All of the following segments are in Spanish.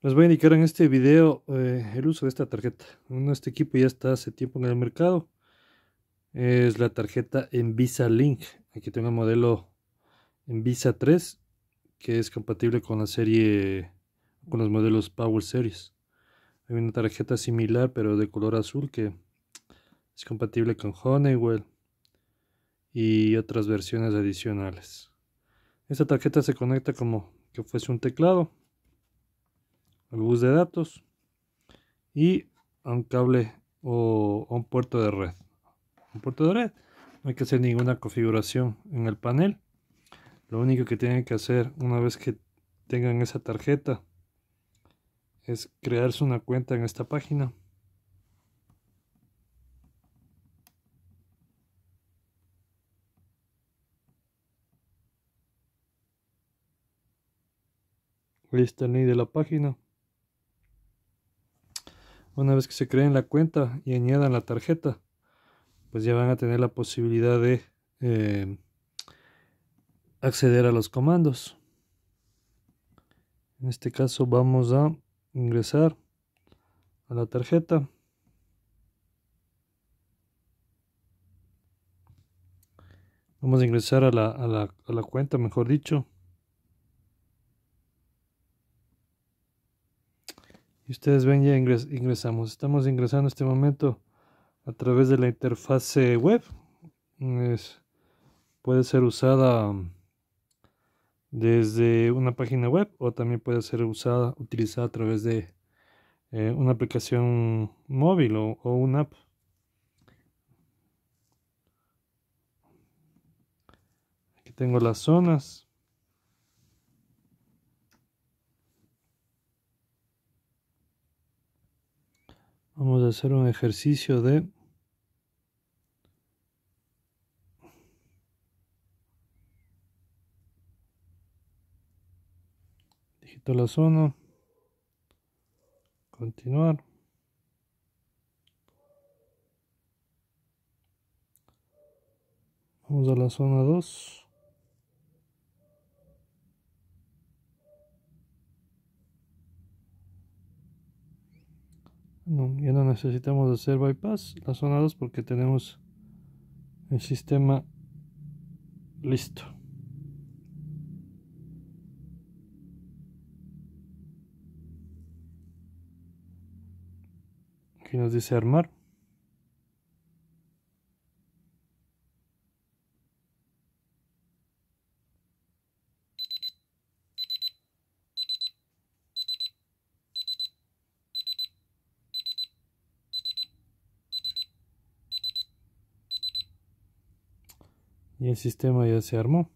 Les voy a indicar en este video eh, el uso de esta tarjeta. este equipo ya está hace tiempo en el mercado. Es la tarjeta Envisa Link. Aquí tengo el modelo Envisa 3 que es compatible con la serie, con los modelos Power Series. Hay una tarjeta similar pero de color azul que es compatible con Honeywell y otras versiones adicionales. Esta tarjeta se conecta como que fuese un teclado al bus de datos y a un cable o a un puerto de red. Un puerto de red. No hay que hacer ninguna configuración en el panel. Lo único que tienen que hacer una vez que tengan esa tarjeta es crearse una cuenta en esta página. Ahí el link de la página. Una vez que se creen la cuenta y añadan la tarjeta, pues ya van a tener la posibilidad de em, acceder a los comandos. En este caso vamos a ingresar a la tarjeta. Vamos a ingresar a la cuenta, mejor dicho. Y ustedes ven, ya ingresamos. Estamos ingresando en este momento a través de la interfase web. puede ser usada desde una página web o también puede ser usada, utilizada a través de eh, una aplicación móvil o, un una app. Aquí tengo las zonas. hacer un ejercicio de digito la zona continuar vamos a la zona 2 no, ya no necesitamos hacer bypass la zona 2 porque tenemos el sistema listo aquí nos dice armar y el sistema ya se armó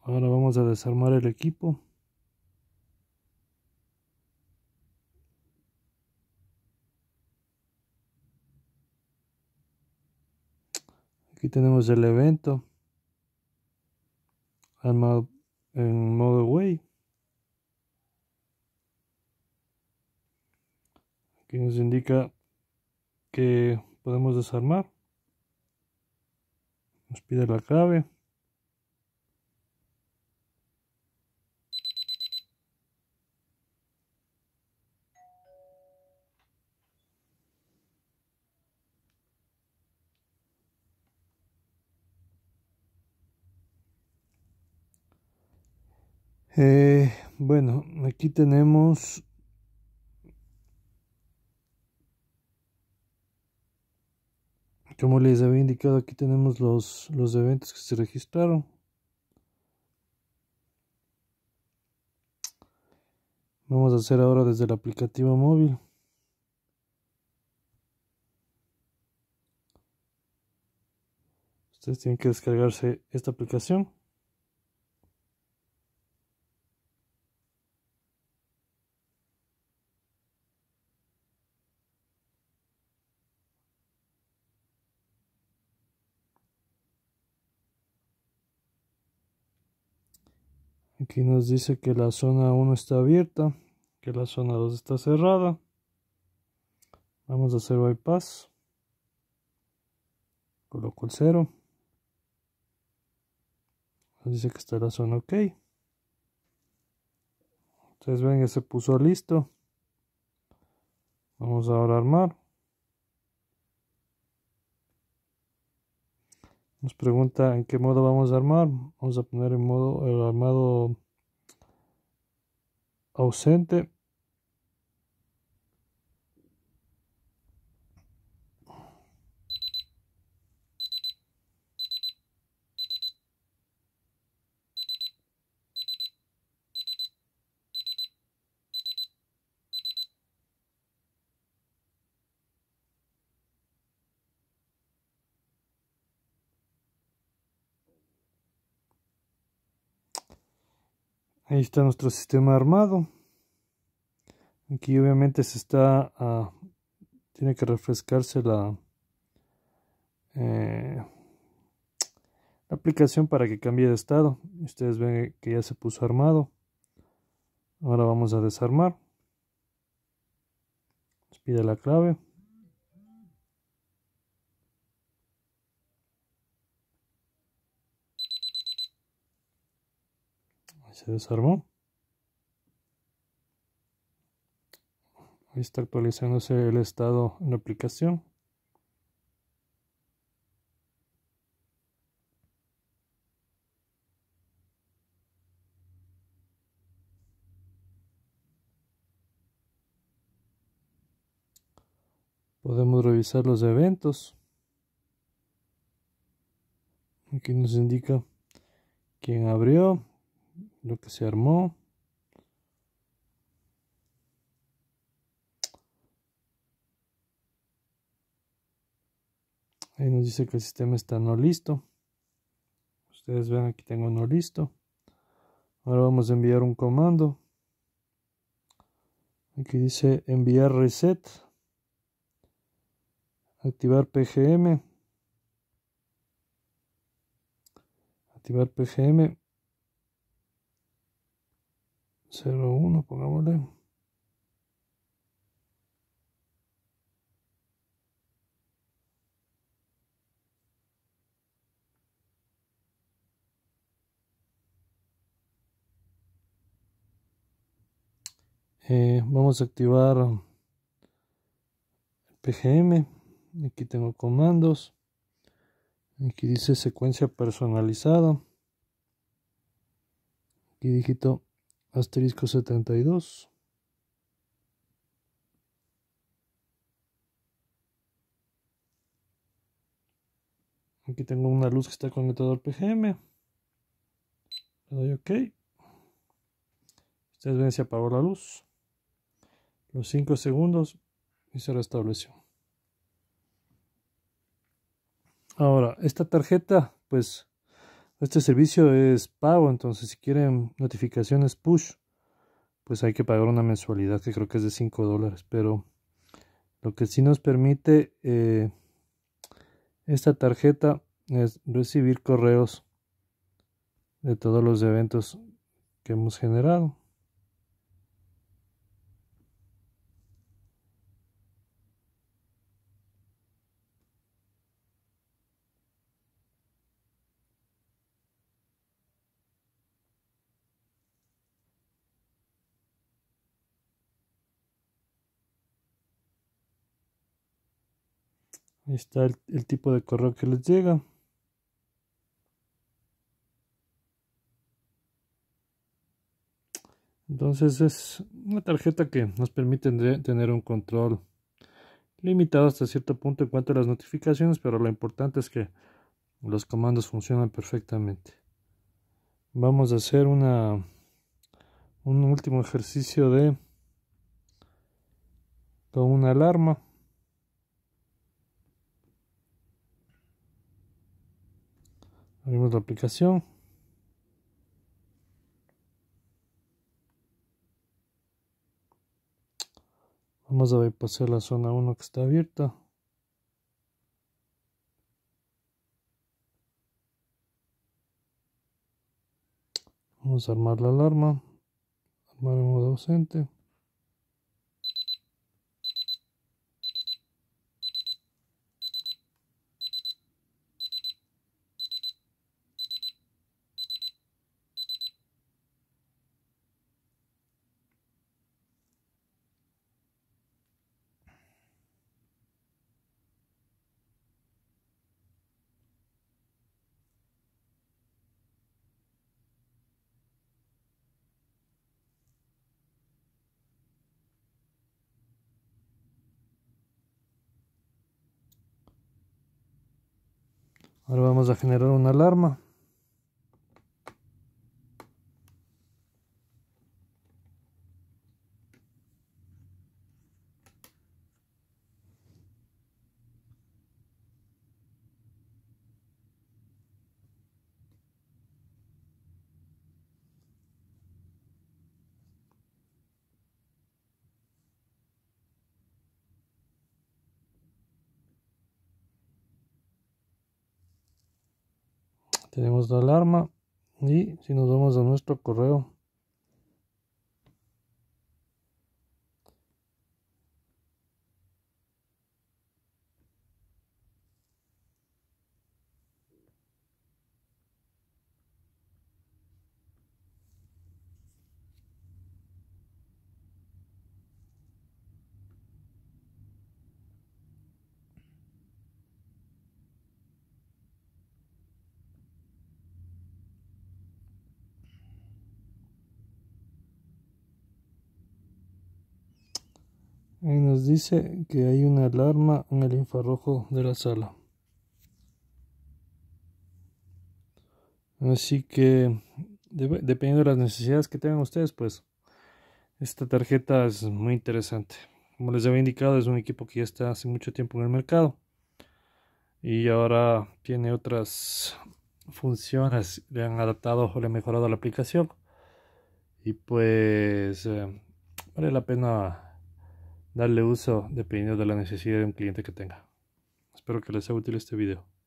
ahora vamos a desarmar el equipo aquí tenemos el evento armado en modo way que nos indica que podemos desarmar. Nos pide la clave. Eh, bueno, aquí tenemos Como les había indicado, aquí tenemos los, los eventos que se registraron. Vamos a hacer ahora desde la aplicativo móvil. Ustedes tienen que descargarse esta aplicación. Aquí nos dice que la zona 1 está abierta, que la zona 2 está cerrada. Vamos a hacer bypass. Coloco el 0. Nos dice que está la zona OK. Ustedes ven que se puso listo. Vamos ahora a armar. Nos pregunta en qué modo vamos a armar. Vamos a poner en modo el armado ausente Ahí está nuestro sistema armado. Aquí obviamente se está... Ah, tiene que refrescarse la, eh, la aplicación para que cambie de estado. Ustedes ven que ya se puso armado. Ahora vamos a desarmar. Nos pide la clave. desarmó. Ahí está actualizándose el estado en la aplicación. Podemos revisar los eventos. Aquí nos indica quién abrió, lo que se armó. Ahí nos dice que el sistema está no listo. Ustedes ven aquí tengo no listo. Ahora vamos a enviar un comando. Aquí dice enviar reset. Activar PGM. Activar PGM. 01, pongámosle. Eh, vamos a activar PGM. Aquí tengo comandos. Aquí dice secuencia personalizada. Aquí digito asterisco 72. Aquí tengo una luz que está conectada al PGM. Le doy OK. Ustedes ven se apagó la luz. Los 5 segundos y se restableció. Ahora, esta tarjeta, pues este servicio es pago, entonces si quieren notificaciones push, pues hay que pagar una mensualidad que creo que es de 5 dólares. Pero lo que sí nos permite eh, esta tarjeta es recibir correos de todos los eventos que hemos generado. Ahí está el, tipo de correo que les llega. Entonces es una tarjeta que nos permite tener un control limitado hasta cierto punto en cuanto a las notificaciones, pero lo importante es que los comandos funcionan perfectamente. Vamos a hacer una, un último ejercicio de con una alarma. Abrimos la aplicación. Vamos a bypassar la zona 1 que está abierta. Vamos a armar la alarma. modo ausente. Ahora vamos a generar una alarma. tenemos la alarma y si nos vamos a nuestro correo y nos dice que hay una alarma en el infrarrojo de la sala. Así que, dependiendo de las necesidades que tengan ustedes, pues esta tarjeta es muy interesante. Como les había indicado, es un equipo que ya está hace mucho tiempo en el mercado. Y ahora tiene otras funciones, le han adaptado o le han mejorado la aplicación. Y pues eh, vale la pena darle uso dependiendo de la necesidad de un cliente que tenga. Espero que les sea útil este video.